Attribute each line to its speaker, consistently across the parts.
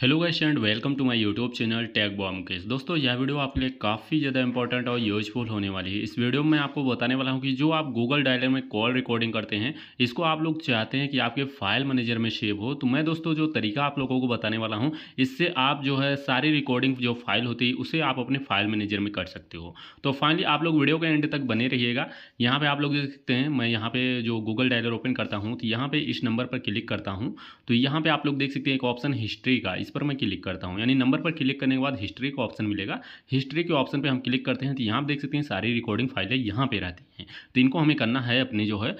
Speaker 1: hello guys and welcome to my YouTube channel tag bomb case दोस्तों यह video आपके लिए काफ़ी ज़्यादा इंपॉर्टेंट और यूजफुल होने वाली है इस वीडियो में मैं आपको बताने वाला हूं कि जो आप गूगल डायलर में कॉल रिकॉर्डिंग करते हैं इसको आप लोग चाहते हैं कि आपके फाइल मैनेजर में सेव हो तो मैं दोस्तों जो तरीका आप लोगों को बताने वाला हूँ इससे आप जो है सारी रिकॉर्डिंग जो फाइल होती है उसे आप अपने फाइल मैनेजर में कर सकते हो तो फाइनली आप लोग वीडियो के एंड तक बने रहिएगा यहाँ पर आप लोग देख सकते हैं मैं यहाँ तो पर जो गूगल डायलर ओपन करता हूँ तो यहाँ पर इस नंबर पर क्लिक करता हूँ तो यहाँ पर आप लोग देख सकते हैं एक ऑप्शन हिस्ट्री का इस पर मैं क्लिक करता हूँ यानी नंबर पर क्लिक करने के बाद हिस्ट्री का ऑप्शन मिलेगा हिस्ट्री के ऑप्शन पर हम क्लिक करते हैं तो यहाँ देख सकते हैं सारी रिकॉर्डिंग फाइलें यहाँ पर रहती हैं हैं तो इनको हमें करना है अपने जो है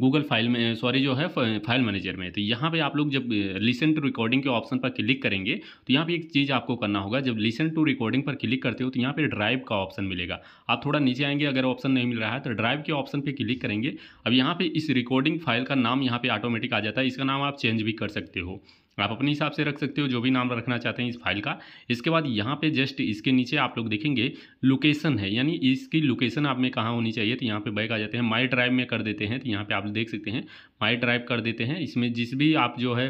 Speaker 1: गूगल फाइल में सॉरी जो है फाइल मैनेजर में तो यहाँ पे आप लोग जब लिसन टू रिकॉर्डिंग के ऑप्शन पर क्लिक करेंगे तो यहाँ पे एक चीज़ आपको करना होगा जब लिसन टू रिकॉर्डिंग पर क्लिक करते हो तो यहाँ पे ड्राइव का ऑप्शन मिलेगा आप थोड़ा नीचे आएंगे अगर ऑप्शन नहीं मिल रहा है तो ड्राइव के ऑप्शन पर क्लिक करेंगे अब यहाँ पर इस रिकॉर्डिंग फाइल का नाम यहाँ पर ऑटोमेटिक आ जाता है इसका नाम आप चेंज भी कर सकते हो आप अपने हिसाब से रख सकते हो जो भी नाम रखना चाहते हैं इस फाइल का इसके बाद यहाँ पे जस्ट इसके नीचे आप लोग देखेंगे लोकेशन है यानी इसकी लोकेशन आप में कहाँ होनी चाहिए चाहिए तो यहाँ पे बैक आ जाते हैं माई ड्राइव में कर देते हैं तो यहाँ पे आप देख सकते हैं माई ड्राइव कर देते हैं इसमें जिस भी आप जो है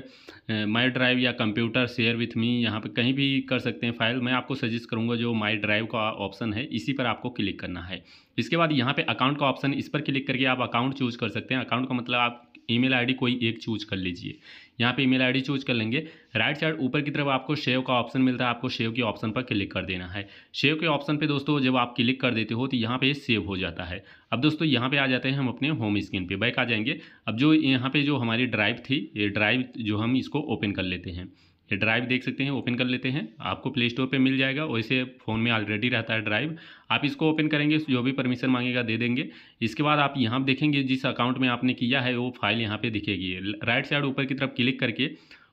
Speaker 1: माई ड्राइव या कंप्यूटर शेयर विथ मी यहाँ पे कहीं भी कर सकते हैं फाइल मैं आपको सजेस्ट करूँगा जो माई ड्राइव का ऑप्शन है इसी पर आपको क्लिक करना है इसके बाद यहाँ पर अकाउंट का ऑप्शन इस पर क्लिक करके आप अकाउंट चूज़ कर सकते हैं अकाउंट का मतलब आप ईमेल आईडी कोई एक चूज कर लीजिए यहाँ पे ईमेल आईडी चूज कर लेंगे राइट साइड ऊपर की तरफ आपको शेव का ऑप्शन मिलता है आपको शेव के ऑप्शन पर क्लिक कर देना है शेव के ऑप्शन पे दोस्तों जब आप क्लिक कर देते हो तो यहाँ पे सेव हो जाता है अब दोस्तों यहाँ पे आ जाते हैं हम अपने होम स्क्रीन पे बैक आ जाएंगे अब जो यहाँ पे जो हमारी ड्राइव थी ये ड्राइव जो हम इसको ओपन कर लेते हैं ये ड्राइव देख सकते हैं ओपन कर लेते हैं आपको प्ले स्टोर पर मिल जाएगा वैसे फ़ोन में ऑलरेडी रहता है ड्राइव आप इसको ओपन करेंगे जो भी परमिशन मांगेगा दे देंगे इसके बाद आप यहाँ देखेंगे जिस अकाउंट में आपने किया है वो फाइल यहाँ पर दिखेगी राइट साइड ऊपर की तरफ क्लिक करके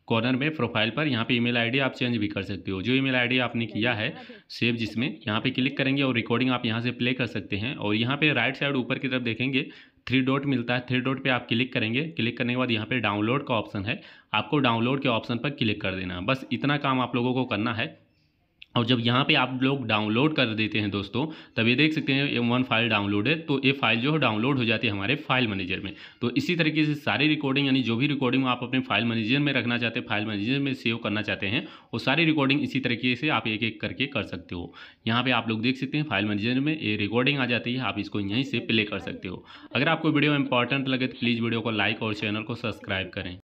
Speaker 1: कॉर्नर में प्रोफाइल पर यहाँ पे ईमेल आईडी आप चेंज भी कर सकते हो जो ईमेल आईडी आपने किया है सेव जिसमें यहाँ पे क्लिक करेंगे और रिकॉर्डिंग आप यहाँ से प्ले कर सकते हैं और यहाँ पे राइट साइड ऊपर की तरफ देखेंगे थ्री डॉट मिलता है थ्री डॉट पे आप क्लिक करेंगे क्लिक करने के बाद यहाँ पे डाउनलोड का ऑप्शन है आपको डाउनलोड के ऑप्शन पर क्लिक कर देना बस इतना काम आप लोगों को करना है और जब यहाँ पे आप लोग डाउनलोड कर देते हैं दोस्तों तब ये देख सकते हैं एम वन फाइल डाउनलोड है तो ये फाइल जो है डाउनलोड हो जाती है हमारे फाइल मैनेजर में तो इसी तरीके से सारी रिकॉर्डिंग यानी जो भी रिकॉर्डिंग आप अपने फाइल मैनेजर में रखना चाहते हैं फाइल मैनेजर में सेव करना चाहते हैं वो सारी रिकॉर्डिंग इसी तरीके से आप एक एक करके कर सकते हो यहाँ पर आप लोग देख सकते हैं फाइल मैनेजर में ये रिकॉर्डिंग आ जाती है आप इसको यहीं से प्ले कर सकते हो अगर आपको वीडियो इंपॉर्टेंट लगे तो प्लीज़ वीडियो को लाइक और चैनल को सब्सक्राइब करें